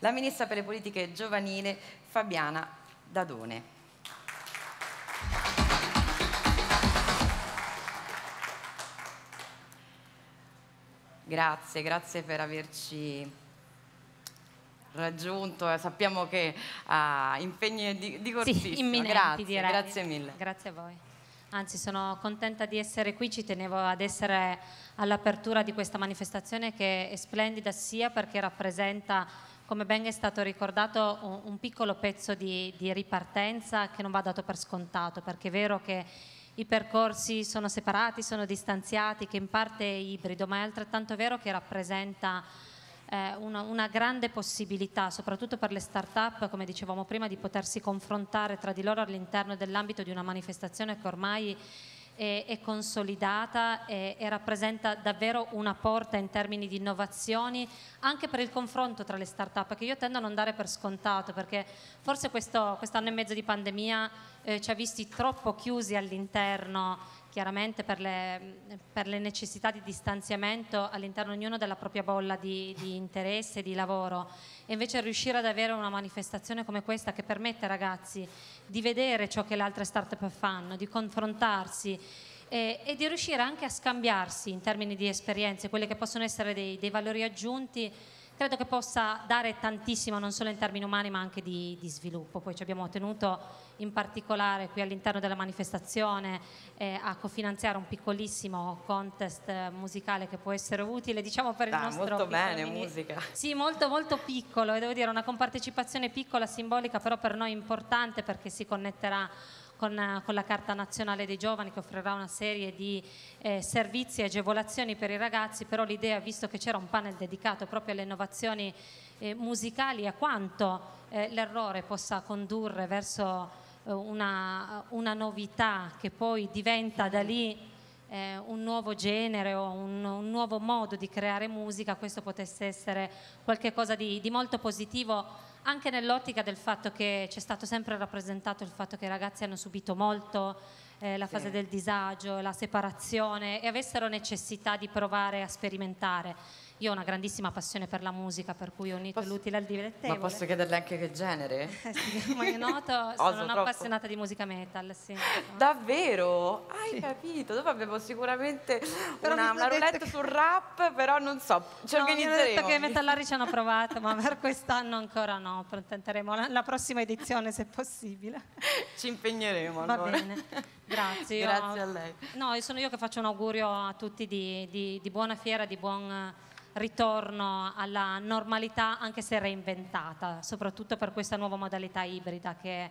la Ministra per le politiche giovanile Fabiana Dadone. Grazie, grazie per averci raggiunto. Eh, sappiamo che ha uh, impegni di, di sì, grazie, direi. grazie mille. Grazie a voi. Anzi, sono contenta di essere qui, ci tenevo ad essere all'apertura di questa manifestazione che è splendida sia perché rappresenta come ben è stato ricordato, un, piccolo pezzo di, di, ripartenza che non va dato per scontato, perché è vero che i percorsi sono separati, sono distanziati, che in parte è ibrido, ma è altrettanto vero che rappresenta eh, una, una, grande possibilità, soprattutto per le start-up, come dicevamo prima, di potersi confrontare tra di loro all'interno dell'ambito di una manifestazione che ormai è, è consolidata e, rappresenta davvero una porta in termini di innovazioni anche per il confronto tra le start-up che io tendo a non dare per scontato perché forse questo quest'anno e mezzo di pandemia eh, ci ha visti troppo chiusi all'interno chiaramente per le, per le, necessità di distanziamento all'interno ognuno della propria bolla di, di interesse, di lavoro e invece riuscire ad avere una manifestazione come questa che permette ai ragazzi di vedere ciò che le altre start-up fanno, di confrontarsi, eh, e di riuscire anche a scambiarsi in termini di esperienze, quelle che possono essere dei, dei valori aggiunti, credo che possa dare tantissimo non solo in termini umani ma anche di, di sviluppo. Poi ci abbiamo tenuto in particolare qui all'interno della manifestazione eh, a cofinanziare un piccolissimo contest musicale che può essere utile diciamo per da, il nostro... Molto bene, mini... musica. Sì, molto molto piccolo e devo dire una compartecipazione piccola, simbolica però per noi importante perché si connetterà con, eh, con, la Carta Nazionale dei Giovani che offrirà una serie di eh, servizi e agevolazioni per i ragazzi, però l'idea, visto che c'era un panel dedicato proprio alle innovazioni eh, musicali, a quanto eh, l'errore possa condurre verso eh, una, una, novità che poi diventa da lì eh, un nuovo genere o un, un, nuovo modo di creare musica, questo potesse essere qualcosa di, di molto positivo anche nell'ottica del fatto che c'è stato sempre rappresentato il fatto che i ragazzi hanno subito molto eh, la fase sì. del disagio, la separazione e avessero necessità di provare a sperimentare. Io ho una grandissima passione per la musica, per cui ho unito posso, l'utile al divertente. Ma posso chiederle anche che genere? Eh sì, come è noto, sono un'appassionata di musica metal, sì. Davvero? Hai sì. capito? Dopo abbiamo sicuramente però una, una roulette che... sul rap, però non so, ci no, organizzeremo. Mi detto che i metallari ci hanno provato, ma per quest'anno ancora no, tenteremo la, la prossima edizione se possibile. Ci impegneremo Va allora. bene. Grazie. Grazie a lei. No, sono io che faccio un augurio a tutti di, di, di buona fiera, di buon ritorno alla normalità anche se reinventata, soprattutto per questa nuova modalità ibrida che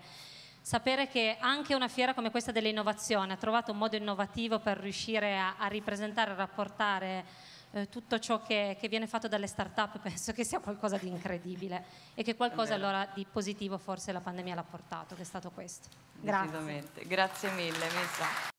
sapere che anche una fiera come questa dell'innovazione ha trovato un modo innovativo per riuscire a, a ripresentare e rapportare eh, tutto ciò che, che, viene fatto dalle start-up penso che sia qualcosa di incredibile e che qualcosa allora di positivo forse la pandemia l'ha portato, che è stato questo. Grazie. Grazie mille, Messa.